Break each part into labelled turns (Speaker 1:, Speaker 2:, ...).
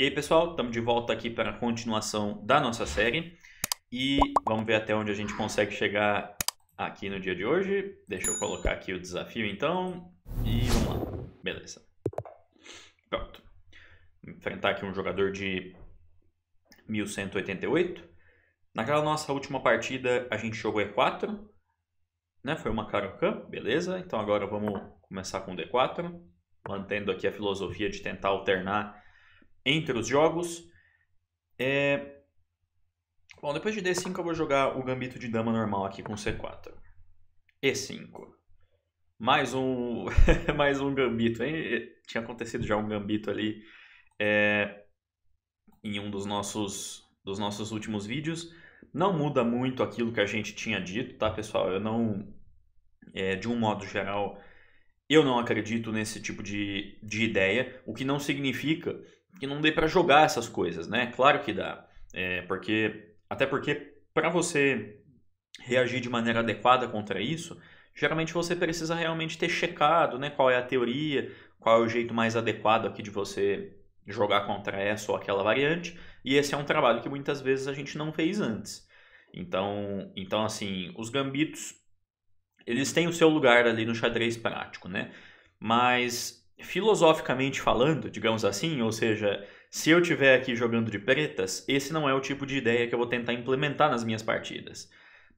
Speaker 1: E aí, pessoal, estamos de volta aqui para a continuação da nossa série. E vamos ver até onde a gente consegue chegar aqui no dia de hoje. Deixa eu colocar aqui o desafio, então. E vamos lá. Beleza. Pronto. Vou enfrentar aqui um jogador de 1188. Naquela nossa última partida, a gente jogou E4. Né? Foi uma Karokan, beleza. Então agora vamos começar com D4. Mantendo aqui a filosofia de tentar alternar entre os jogos. É... Bom, depois de D5 eu vou jogar o gambito de dama normal aqui com C4. E5. Mais um, mais um gambito. Hein? Tinha acontecido já um gambito ali é... em um dos nossos, dos nossos últimos vídeos. Não muda muito aquilo que a gente tinha dito, tá, pessoal? Eu não, é, de um modo geral, eu não acredito nesse tipo de, de ideia, o que não significa que não dê para jogar essas coisas, né? Claro que dá, é, porque até porque para você reagir de maneira adequada contra isso, geralmente você precisa realmente ter checado, né? Qual é a teoria, qual é o jeito mais adequado aqui de você jogar contra essa ou aquela variante. E esse é um trabalho que muitas vezes a gente não fez antes. Então, então assim, os gambitos eles têm o seu lugar ali no xadrez prático, né? Mas filosoficamente falando, digamos assim, ou seja, se eu tiver aqui jogando de pretas, esse não é o tipo de ideia que eu vou tentar implementar nas minhas partidas.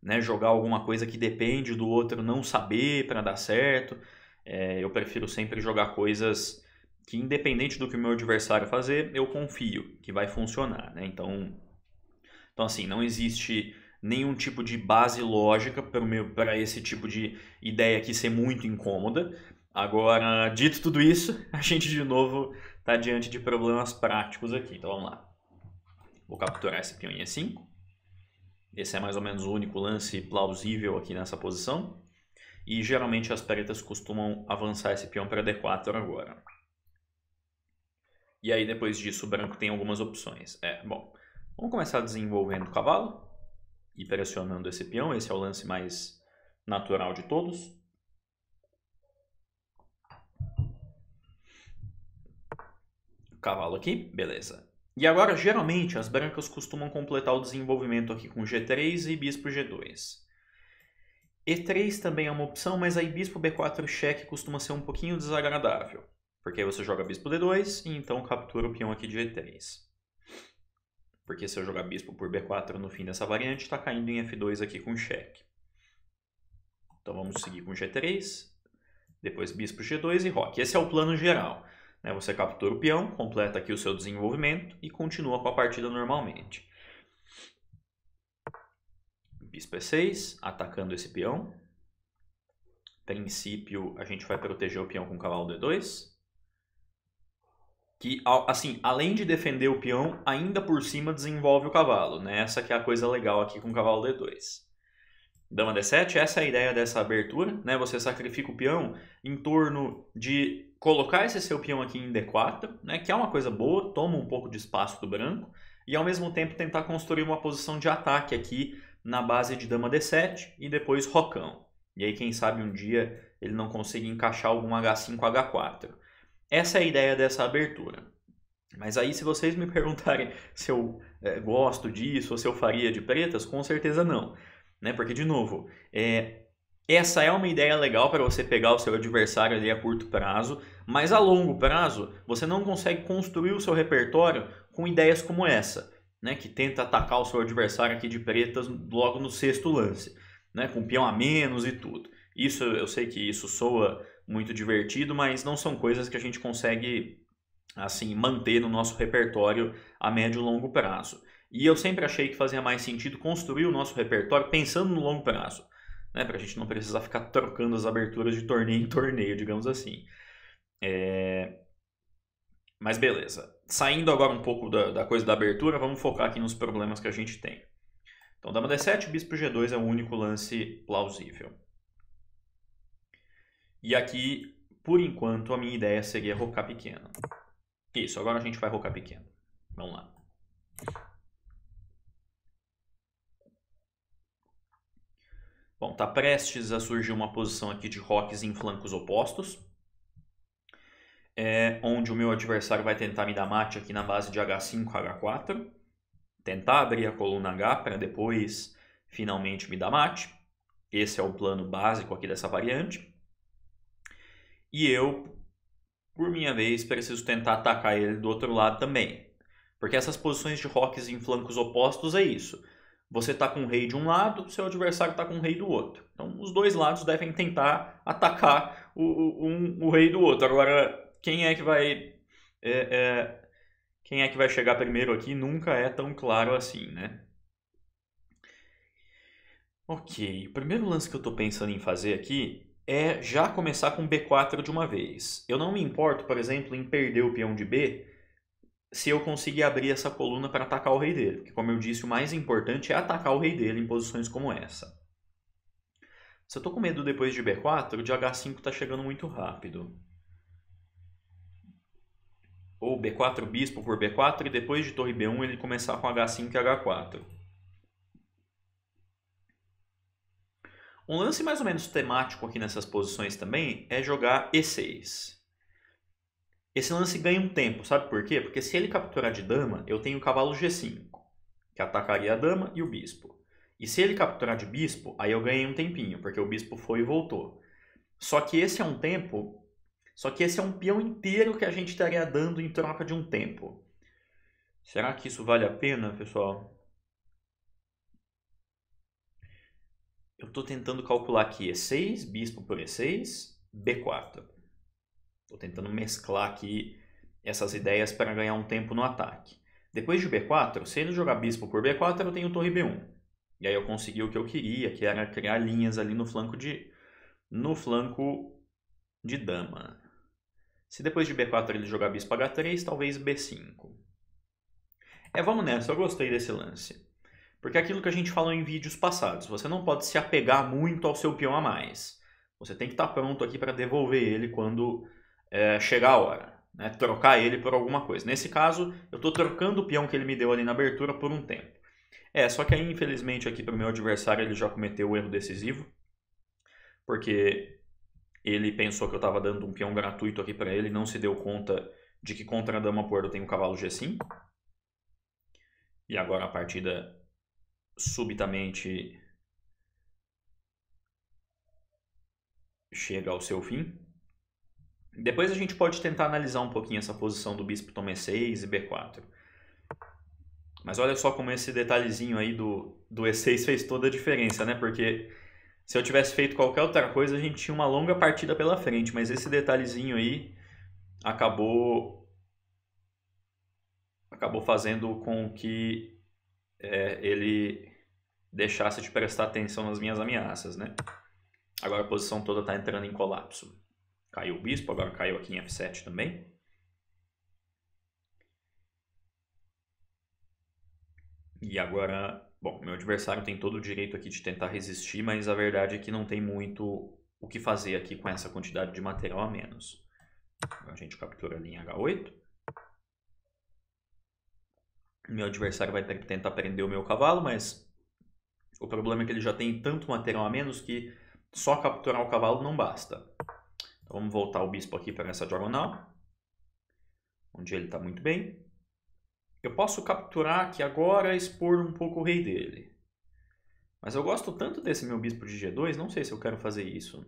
Speaker 1: Né? Jogar alguma coisa que depende do outro não saber para dar certo. É, eu prefiro sempre jogar coisas que, independente do que o meu adversário fazer, eu confio que vai funcionar. Né? Então, então, assim, não existe nenhum tipo de base lógica para esse tipo de ideia aqui ser muito incômoda. Agora, dito tudo isso, a gente de novo está diante de problemas práticos aqui. Então vamos lá. Vou capturar essa pioninha assim. 5. Esse é mais ou menos o único lance plausível aqui nessa posição. E geralmente as pretas costumam avançar esse peão para D4 agora. E aí depois disso o branco tem algumas opções. É, bom, vamos começar desenvolvendo o cavalo e pressionando esse peão. Esse é o lance mais natural de todos. cavalo aqui, beleza. E agora, geralmente, as brancas costumam completar o desenvolvimento aqui com G3 e bispo G2. E3 também é uma opção, mas aí bispo B4 cheque costuma ser um pouquinho desagradável. Porque aí você joga bispo D2 e então captura o peão aqui de E3. Porque se eu jogar bispo por B4 no fim dessa variante, está caindo em F2 aqui com cheque. Então vamos seguir com G3, depois bispo G2 e roque. Esse é o plano geral. Né? Você captura o peão, completa aqui o seu desenvolvimento e continua com a partida normalmente. Bispo E6, atacando esse peão. Princípio, a gente vai proteger o peão com o cavalo D2. Que, assim, além de defender o peão, ainda por cima desenvolve o cavalo. Né? Essa que é a coisa legal aqui com o cavalo D2 dama d7, essa é a ideia dessa abertura, né? Você sacrifica o peão em torno de colocar esse seu peão aqui em d4, né? Que é uma coisa boa, toma um pouco de espaço do branco e ao mesmo tempo tentar construir uma posição de ataque aqui na base de dama d7 e depois rocão. E aí quem sabe um dia ele não consiga encaixar algum h5, h4. Essa é a ideia dessa abertura. Mas aí se vocês me perguntarem se eu é, gosto disso ou se eu faria de pretas, com certeza não. Né? Porque, de novo, é, essa é uma ideia legal para você pegar o seu adversário ali a curto prazo, mas a longo prazo você não consegue construir o seu repertório com ideias como essa, né? que tenta atacar o seu adversário aqui de pretas logo no sexto lance, né? com peão a menos e tudo. Isso eu sei que isso soa muito divertido, mas não são coisas que a gente consegue assim manter no nosso repertório a médio e longo prazo. E eu sempre achei que fazia mais sentido construir o nosso repertório pensando no longo prazo, né? para a gente não precisar ficar trocando as aberturas de torneio em torneio, digamos assim. É... Mas beleza. Saindo agora um pouco da, da, coisa da abertura, vamos focar aqui nos problemas que a gente tem. Então, dama d7, bispo g2 é o único lance plausível. E aqui, por enquanto, a minha ideia seria rocar pequeno. Isso, agora a gente vai rocar pequeno. Vamos lá. Bom, está prestes a surgir uma posição aqui de rocks em flancos opostos. É onde o meu adversário vai tentar me dar mate aqui na base de H5, H4. Tentar abrir a coluna H para depois finalmente me dar mate. Esse é o plano básico aqui dessa variante. E eu, por minha vez, preciso tentar atacar ele do outro lado também. Porque essas posições de rocks em flancos opostos é isso. Você está com o rei de um lado, seu adversário está com o rei do outro. Então, os dois lados devem tentar atacar o, o, um, o rei do outro. Agora, quem é que vai é, é, quem é que vai chegar primeiro aqui nunca é tão claro assim, né? Ok, o primeiro lance que eu estou pensando em fazer aqui é já começar com B4 de uma vez. Eu não me importo, por exemplo, em perder o peão de B, se eu conseguir abrir essa coluna para atacar o rei dele. Porque, como eu disse, o mais importante é atacar o rei dele em posições como essa. Se eu estou com medo depois de B4, de H5 está chegando muito rápido. Ou B4 bispo por B4 e depois de torre B1 ele começar com H5 e H4. Um lance mais ou menos temático aqui nessas posições também é jogar E6. Esse lance ganha um tempo, sabe por quê? Porque se ele capturar de dama, eu tenho o cavalo G5, que atacaria a dama e o bispo. E se ele capturar de bispo, aí eu ganhei um tempinho, porque o bispo foi e voltou. Só que esse é um tempo, só que esse é um peão inteiro que a gente estaria dando em troca de um tempo. Será que isso vale a pena, pessoal? Eu estou tentando calcular aqui E6, bispo por E6, B4. Estou tentando mesclar aqui essas ideias para ganhar um tempo no ataque. Depois de B4, se ele jogar bispo por B4, eu tenho torre B1. E aí eu consegui o que eu queria, que era criar linhas ali no flanco de no flanco de dama. Se depois de B4 ele jogar bispo H3, talvez B5. É, vamos nessa, eu gostei desse lance. Porque é aquilo que a gente falou em vídeos passados, você não pode se apegar muito ao seu peão a mais. Você tem que estar tá pronto aqui para devolver ele quando é, chegar a hora. Né? Trocar ele por alguma coisa. Nesse caso, eu estou trocando o peão que ele me deu ali na abertura por um tempo. É, só que aí, infelizmente, aqui para o meu adversário, ele já cometeu o erro decisivo. Porque ele pensou que eu estava dando um peão gratuito aqui para ele, não se deu conta de que contra a dama por eu tenho o cavalo g5. E agora a partida subitamente chega ao seu fim. Depois a gente pode tentar analisar um pouquinho essa posição do bispo Tomé 6 e B4. Mas olha só como esse detalhezinho aí do, do E6 fez toda a diferença, né? Porque se eu tivesse feito qualquer outra coisa, a gente tinha uma longa partida pela frente. Mas esse detalhezinho aí acabou acabou fazendo com que é, ele deixasse de prestar atenção nas minhas ameaças, né? Agora a posição toda está entrando em colapso. Caiu o bispo, agora caiu aqui em F7 também. E agora, bom, meu adversário tem todo o direito aqui de tentar resistir, mas a verdade é que não tem muito o que fazer aqui com essa quantidade de material a menos. A gente captura a linha H8. Meu adversário vai ter que tentar prender o meu cavalo, mas o problema é que ele já tem tanto material a menos que só capturar o cavalo não basta. Então vamos voltar o bispo aqui para essa diagonal, onde ele está muito bem. Eu posso capturar aqui agora e expor um pouco o rei dele. Mas eu gosto tanto desse meu bispo de G2, não sei se eu quero fazer isso.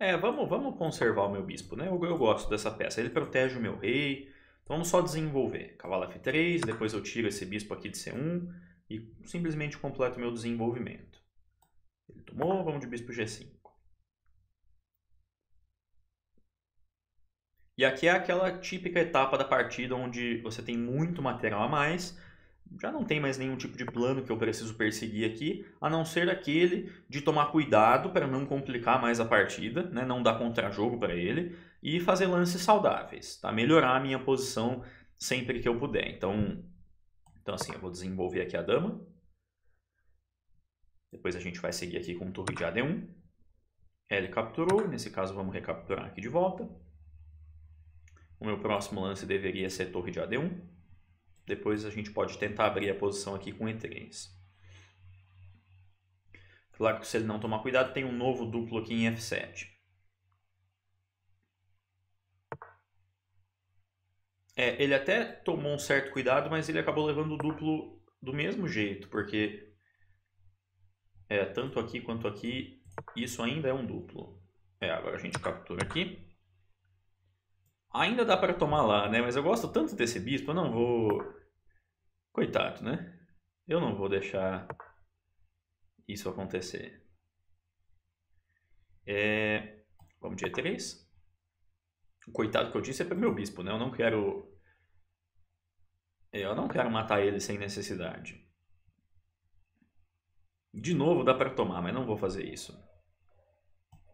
Speaker 1: É, vamos, vamos conservar o meu bispo, né? Eu, eu gosto dessa peça, ele protege o meu rei. Então vamos só desenvolver. Cavalo F3, depois eu tiro esse bispo aqui de C1 e simplesmente completo o meu desenvolvimento. Tomou, vamos de bispo G5. E aqui é aquela típica etapa da partida onde você tem muito material a mais, já não tem mais nenhum tipo de plano que eu preciso perseguir aqui, a não ser aquele de tomar cuidado para não complicar mais a partida, né? não dar contra-jogo para ele e fazer lances saudáveis, tá? melhorar a minha posição sempre que eu puder. Então, então assim, eu vou desenvolver aqui a dama. Depois a gente vai seguir aqui com torre de AD1. Ele capturou, nesse caso vamos recapturar aqui de volta. O meu próximo lance deveria ser torre de AD1. Depois a gente pode tentar abrir a posição aqui com E3. Claro que se ele não tomar cuidado, tem um novo duplo aqui em F7. É, ele até tomou um certo cuidado, mas ele acabou levando o duplo do mesmo jeito, porque é, tanto aqui quanto aqui, isso ainda é um duplo. É, agora a gente captura aqui. Ainda dá para tomar lá, né? Mas eu gosto tanto desse bispo, eu não vou... Coitado, né? Eu não vou deixar isso acontecer. É... Vamos de E3. O coitado que eu disse é para meu bispo, né? Eu não quero... É, eu não quero matar ele sem necessidade. De novo dá para tomar, mas não vou fazer isso.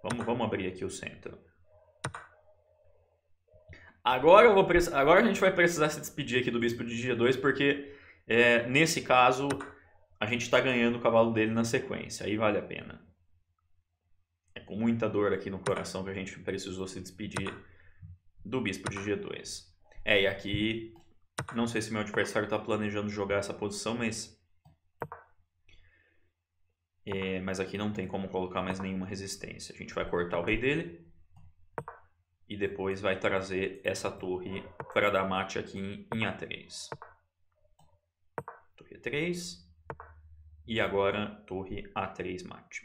Speaker 1: Vamos, vamos abrir aqui o centro. Agora, vou, agora a gente vai precisar se despedir aqui do bispo de dia 2, porque é, nesse caso a gente está ganhando o cavalo dele na sequência, aí vale a pena. É com muita dor aqui no coração que a gente precisou se despedir do bispo de G2. É, e aqui, não sei se meu adversário está planejando jogar essa posição, mas é, mas aqui não tem como colocar mais nenhuma resistência. A gente vai cortar o rei dele. E depois vai trazer essa torre para dar mate aqui em, A3. Torre a 3. E agora torre A3 mate.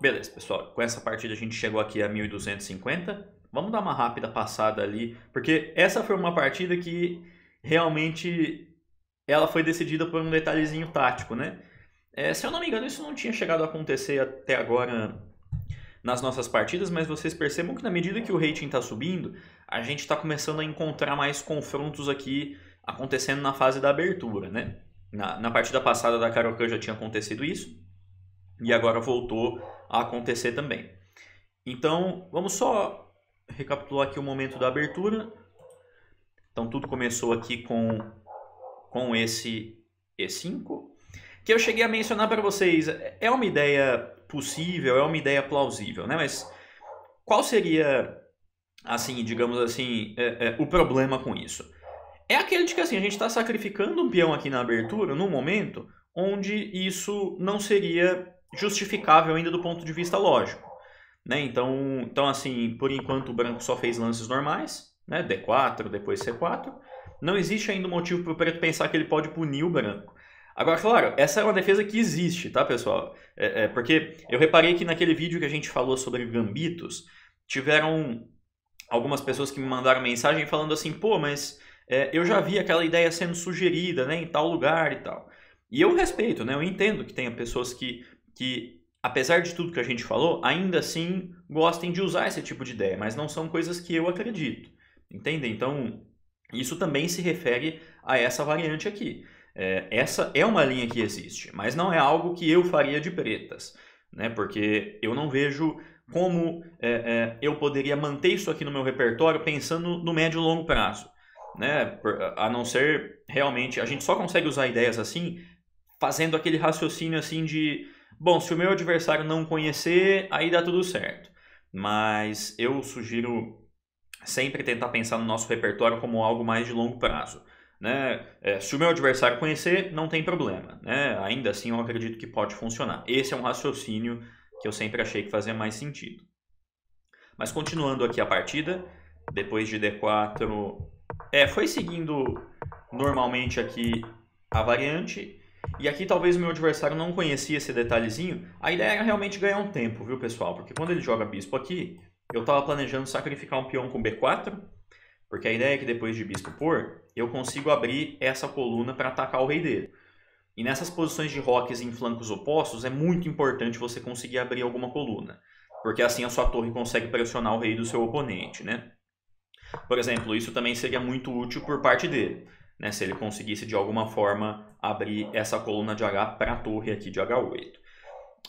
Speaker 1: Beleza, pessoal. Com essa partida a gente chegou aqui a 1250. Vamos dar uma rápida passada ali, porque essa foi uma partida que realmente ela foi decidida por um detalhezinho tático, né? É, se eu não me engano, isso não tinha chegado a acontecer até agora nas nossas partidas, mas vocês percebam que na medida que o rating está subindo, a gente está começando a encontrar mais confrontos aqui acontecendo na fase da abertura, né? Na, na partida passada da Karokan já tinha acontecido isso, e agora voltou a acontecer também. Então, vamos só recapitular aqui o momento da abertura. Então, tudo começou aqui com com esse E5, que eu cheguei a mencionar para vocês. É uma ideia possível, é uma ideia plausível, né? Mas qual seria, assim, digamos assim, é, é, o problema com isso? É aquele de que assim, a gente está sacrificando um peão aqui na abertura num momento onde isso não seria justificável ainda do ponto de vista lógico. Né? Então, então, assim, por enquanto o branco só fez lances normais, né? D4, depois C4 não existe ainda um motivo para o preto pensar que ele pode punir o branco. Agora, claro, essa é uma defesa que existe, tá, pessoal? É, é, porque eu reparei que naquele vídeo que a gente falou sobre gambitos, tiveram algumas pessoas que me mandaram mensagem falando assim, pô, mas é, eu já vi aquela ideia sendo sugerida, né, em tal lugar e tal. E eu respeito, né, eu entendo que tenha pessoas que, que, apesar de tudo que a gente falou, ainda assim gostem de usar esse tipo de ideia, mas não são coisas que eu acredito, entende? Então, isso também se refere a essa variante aqui. É, essa é uma linha que existe, mas não é algo que eu faria de pretas, né? porque eu não vejo como é, é, eu poderia manter isso aqui no meu repertório pensando no médio e longo prazo. Né? A não ser realmente, a gente só consegue usar ideias assim fazendo aquele raciocínio assim de, bom, se o meu adversário não conhecer, aí dá tudo certo. Mas eu sugiro sempre tentar pensar no nosso repertório como algo mais de longo prazo. Né? É, se o meu adversário conhecer, não tem problema. Né? Ainda assim, eu acredito que pode funcionar. Esse é um raciocínio que eu sempre achei que fazia mais sentido. Mas continuando aqui a partida, depois de D4, é, foi seguindo normalmente aqui a variante. E aqui talvez o meu adversário não conhecia esse detalhezinho. A ideia era realmente ganhar um tempo, viu pessoal? Porque quando ele joga bispo aqui, eu estava planejando sacrificar um peão com B4, porque a ideia é que depois de bispo por, eu consigo abrir essa coluna para atacar o rei dele. E nessas posições de roques em flancos opostos, é muito importante você conseguir abrir alguma coluna, porque assim a sua torre consegue pressionar o rei do seu oponente, né? Por exemplo, isso também seria muito útil por parte dele, né? se ele conseguisse de alguma forma abrir essa coluna de H para a torre aqui de H8.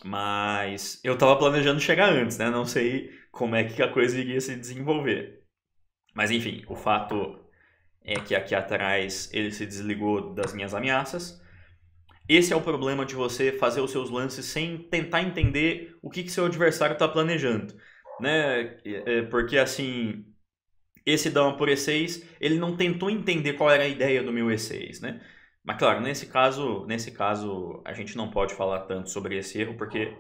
Speaker 1: Mas eu tava planejando chegar antes, né? Não sei como é que a coisa iria se desenvolver. Mas enfim, o fato é que aqui atrás ele se desligou das minhas ameaças. Esse é o problema de você fazer os seus lances sem tentar entender o que, que seu adversário está planejando. Né? É, porque assim, esse dama por E6, ele não tentou entender qual era a ideia do meu E6. Né? Mas claro, nesse caso, nesse caso a gente não pode falar tanto sobre esse erro porque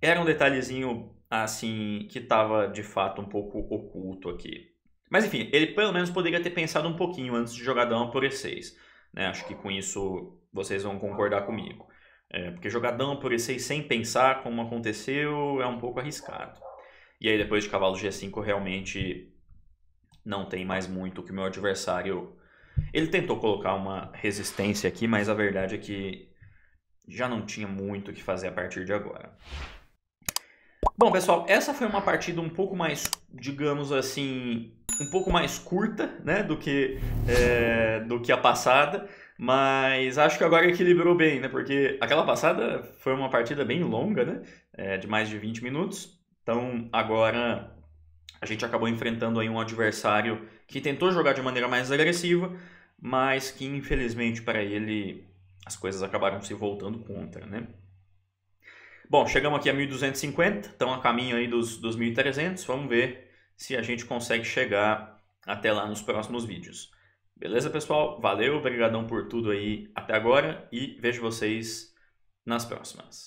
Speaker 1: era um detalhezinho assim que estava de fato um pouco oculto aqui. Mas enfim, ele pelo menos poderia ter pensado um pouquinho antes de jogar dama por e6. Né? Acho que com isso vocês vão concordar comigo. É, porque jogar dama por e6 sem pensar como aconteceu é um pouco arriscado. E aí depois de cavalo g5 realmente não tem mais muito que o meu adversário ele tentou colocar uma resistência aqui, mas a verdade é que já não tinha muito o que fazer a partir de agora. Bom, pessoal, essa foi uma partida um pouco mais, digamos assim, um pouco mais curta, né, do que, é, do que a passada, mas acho que agora equilibrou bem, né, porque aquela passada foi uma partida bem longa, né, é, de mais de 20 minutos, então agora a gente acabou enfrentando aí um adversário que tentou jogar de maneira mais agressiva, mas que infelizmente para ele as coisas acabaram se voltando contra, né? Bom, chegamos aqui a 1250, então a caminho aí dos, dos 1300, vamos ver se a gente consegue chegar até lá nos próximos vídeos. Beleza, pessoal? Valeu, obrigadão por tudo aí até agora e vejo vocês nas próximas.